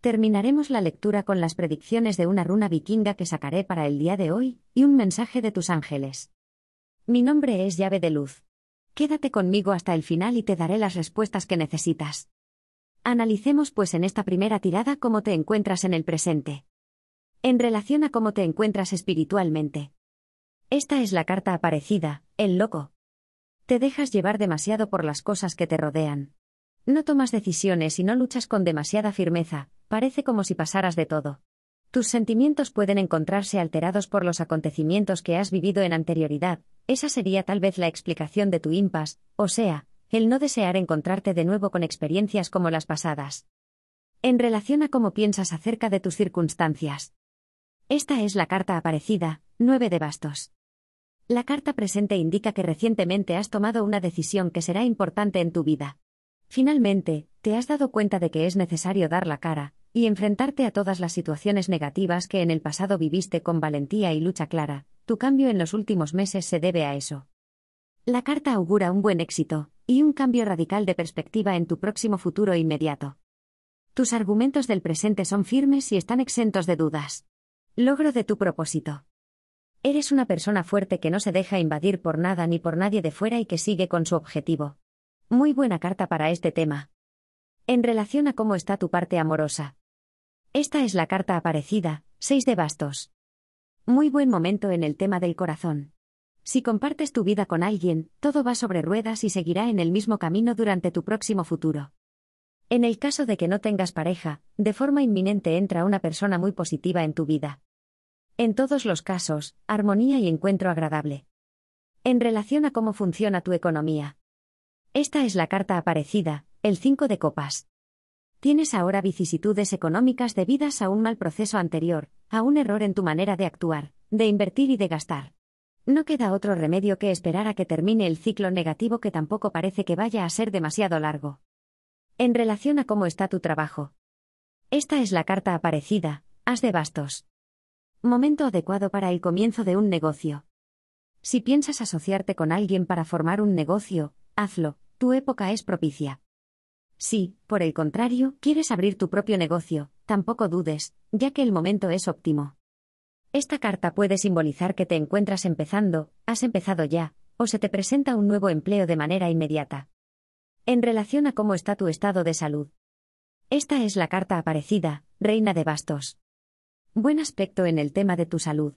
Terminaremos la lectura con las predicciones de una runa vikinga que sacaré para el día de hoy, y un mensaje de tus ángeles. Mi nombre es llave de luz. Quédate conmigo hasta el final y te daré las respuestas que necesitas. Analicemos pues en esta primera tirada cómo te encuentras en el presente. En relación a cómo te encuentras espiritualmente. Esta es la carta aparecida, el loco. Te dejas llevar demasiado por las cosas que te rodean. No tomas decisiones y no luchas con demasiada firmeza, parece como si pasaras de todo. Tus sentimientos pueden encontrarse alterados por los acontecimientos que has vivido en anterioridad, esa sería tal vez la explicación de tu impas, o sea, el no desear encontrarte de nuevo con experiencias como las pasadas. En relación a cómo piensas acerca de tus circunstancias. Esta es la carta aparecida, 9 de bastos. La carta presente indica que recientemente has tomado una decisión que será importante en tu vida. Finalmente, te has dado cuenta de que es necesario dar la cara, y enfrentarte a todas las situaciones negativas que en el pasado viviste con valentía y lucha clara, tu cambio en los últimos meses se debe a eso. La carta augura un buen éxito, y un cambio radical de perspectiva en tu próximo futuro inmediato. Tus argumentos del presente son firmes y están exentos de dudas. Logro de tu propósito. Eres una persona fuerte que no se deja invadir por nada ni por nadie de fuera y que sigue con su objetivo. Muy buena carta para este tema. En relación a cómo está tu parte amorosa, esta es la carta aparecida, 6 de bastos. Muy buen momento en el tema del corazón. Si compartes tu vida con alguien, todo va sobre ruedas y seguirá en el mismo camino durante tu próximo futuro. En el caso de que no tengas pareja, de forma inminente entra una persona muy positiva en tu vida. En todos los casos, armonía y encuentro agradable. En relación a cómo funciona tu economía. Esta es la carta aparecida, el 5 de copas. Tienes ahora vicisitudes económicas debidas a un mal proceso anterior, a un error en tu manera de actuar, de invertir y de gastar. No queda otro remedio que esperar a que termine el ciclo negativo que tampoco parece que vaya a ser demasiado largo. En relación a cómo está tu trabajo. Esta es la carta aparecida, haz de bastos. Momento adecuado para el comienzo de un negocio. Si piensas asociarte con alguien para formar un negocio, hazlo, tu época es propicia. Si, por el contrario, quieres abrir tu propio negocio, tampoco dudes, ya que el momento es óptimo. Esta carta puede simbolizar que te encuentras empezando, has empezado ya, o se te presenta un nuevo empleo de manera inmediata. En relación a cómo está tu estado de salud. Esta es la carta aparecida, Reina de Bastos. Buen aspecto en el tema de tu salud.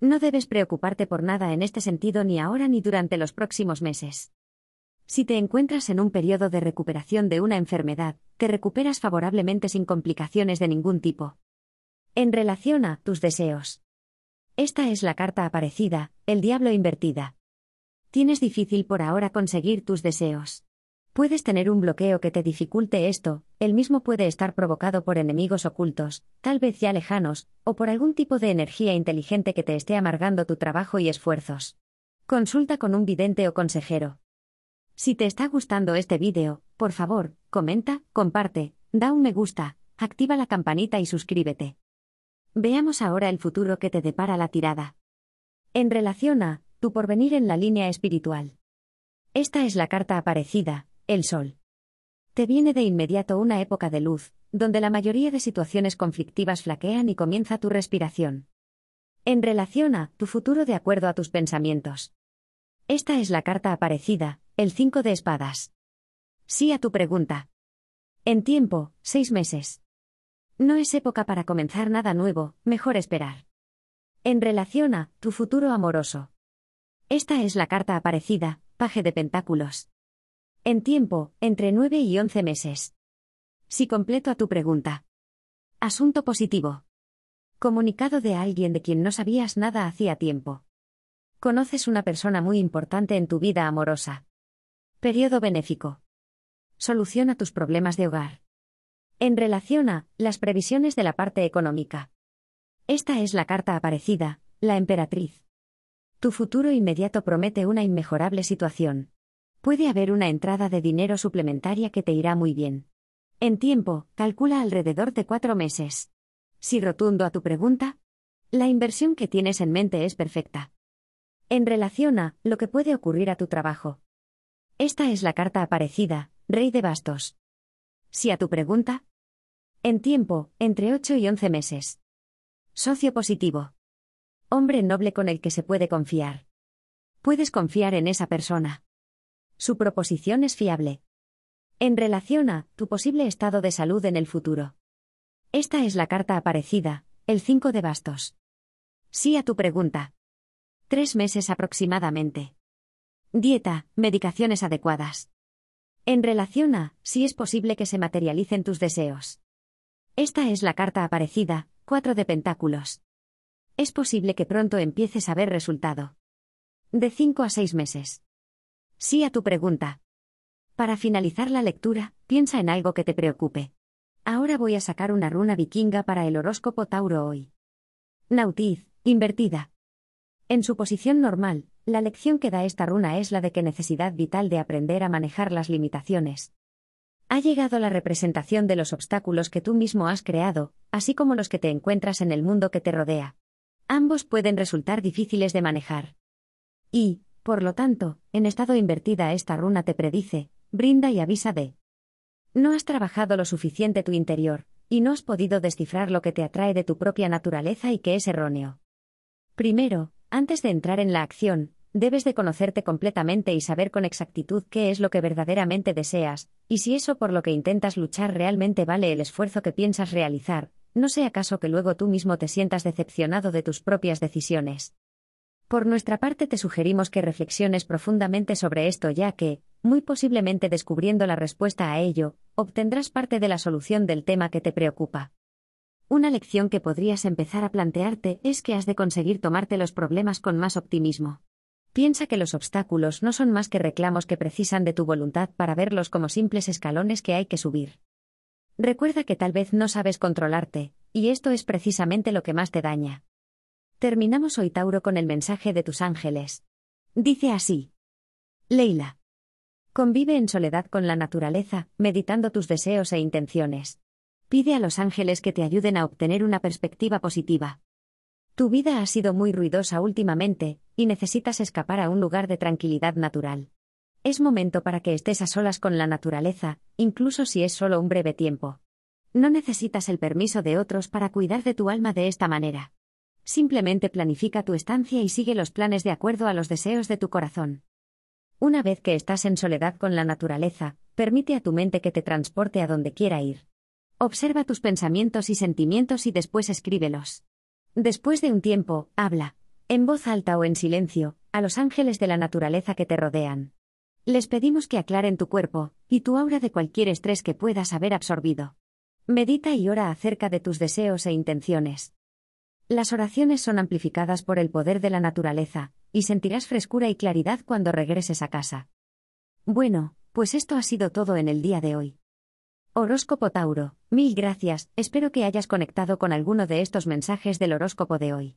No debes preocuparte por nada en este sentido ni ahora ni durante los próximos meses. Si te encuentras en un periodo de recuperación de una enfermedad, te recuperas favorablemente sin complicaciones de ningún tipo. En relación a tus deseos. Esta es la carta aparecida, el diablo invertida. Tienes difícil por ahora conseguir tus deseos. Puedes tener un bloqueo que te dificulte esto, el mismo puede estar provocado por enemigos ocultos, tal vez ya lejanos, o por algún tipo de energía inteligente que te esté amargando tu trabajo y esfuerzos. Consulta con un vidente o consejero. Si te está gustando este vídeo, por favor, comenta, comparte, da un me gusta, activa la campanita y suscríbete. Veamos ahora el futuro que te depara la tirada. En relación a, tu porvenir en la línea espiritual. Esta es la carta aparecida, el sol. Te viene de inmediato una época de luz, donde la mayoría de situaciones conflictivas flaquean y comienza tu respiración. En relación a tu futuro de acuerdo a tus pensamientos. Esta es la carta aparecida, el 5 de espadas. Sí a tu pregunta. En tiempo, seis meses. No es época para comenzar nada nuevo, mejor esperar. En relación a tu futuro amoroso. Esta es la carta aparecida, paje de pentáculos. En tiempo, entre 9 y 11 meses. Si completo a tu pregunta. Asunto positivo. Comunicado de alguien de quien no sabías nada hacía tiempo. Conoces una persona muy importante en tu vida amorosa. Periodo benéfico. Soluciona tus problemas de hogar. En relación a las previsiones de la parte económica. Esta es la carta aparecida, la emperatriz. Tu futuro inmediato promete una inmejorable situación. Puede haber una entrada de dinero suplementaria que te irá muy bien. En tiempo, calcula alrededor de cuatro meses. Si rotundo a tu pregunta, la inversión que tienes en mente es perfecta. En relación a lo que puede ocurrir a tu trabajo, esta es la carta aparecida, Rey de Bastos. Si a tu pregunta. En tiempo, entre 8 y 11 meses. Socio positivo. Hombre noble con el que se puede confiar. Puedes confiar en esa persona. Su proposición es fiable. En relación a tu posible estado de salud en el futuro. Esta es la carta aparecida, el 5 de bastos. Sí a tu pregunta. Tres meses aproximadamente. Dieta, medicaciones adecuadas. En relación a, si es posible que se materialicen tus deseos. Esta es la carta aparecida, 4 de pentáculos. Es posible que pronto empieces a ver resultado. De 5 a 6 meses. Sí a tu pregunta. Para finalizar la lectura, piensa en algo que te preocupe. Ahora voy a sacar una runa vikinga para el horóscopo Tauro hoy. Nautiz, invertida. En su posición normal, la lección que da esta runa es la de que necesidad vital de aprender a manejar las limitaciones. Ha llegado la representación de los obstáculos que tú mismo has creado, así como los que te encuentras en el mundo que te rodea. Ambos pueden resultar difíciles de manejar. Y, por lo tanto, en estado invertida esta runa te predice, brinda y avisa de. No has trabajado lo suficiente tu interior, y no has podido descifrar lo que te atrae de tu propia naturaleza y que es erróneo. Primero, antes de entrar en la acción, debes de conocerte completamente y saber con exactitud qué es lo que verdaderamente deseas, y si eso por lo que intentas luchar realmente vale el esfuerzo que piensas realizar, no sea acaso que luego tú mismo te sientas decepcionado de tus propias decisiones. Por nuestra parte te sugerimos que reflexiones profundamente sobre esto ya que, muy posiblemente descubriendo la respuesta a ello, obtendrás parte de la solución del tema que te preocupa. Una lección que podrías empezar a plantearte es que has de conseguir tomarte los problemas con más optimismo. Piensa que los obstáculos no son más que reclamos que precisan de tu voluntad para verlos como simples escalones que hay que subir. Recuerda que tal vez no sabes controlarte, y esto es precisamente lo que más te daña. Terminamos hoy Tauro con el mensaje de tus ángeles. Dice así. Leila. Convive en soledad con la naturaleza, meditando tus deseos e intenciones. Pide a los ángeles que te ayuden a obtener una perspectiva positiva. Tu vida ha sido muy ruidosa últimamente, y necesitas escapar a un lugar de tranquilidad natural. Es momento para que estés a solas con la naturaleza, incluso si es solo un breve tiempo. No necesitas el permiso de otros para cuidar de tu alma de esta manera. Simplemente planifica tu estancia y sigue los planes de acuerdo a los deseos de tu corazón. Una vez que estás en soledad con la naturaleza, permite a tu mente que te transporte a donde quiera ir. Observa tus pensamientos y sentimientos y después escríbelos. Después de un tiempo, habla en voz alta o en silencio, a los ángeles de la naturaleza que te rodean. Les pedimos que aclaren tu cuerpo y tu aura de cualquier estrés que puedas haber absorbido. Medita y ora acerca de tus deseos e intenciones. Las oraciones son amplificadas por el poder de la naturaleza, y sentirás frescura y claridad cuando regreses a casa. Bueno, pues esto ha sido todo en el día de hoy. Horóscopo Tauro, mil gracias, espero que hayas conectado con alguno de estos mensajes del horóscopo de hoy.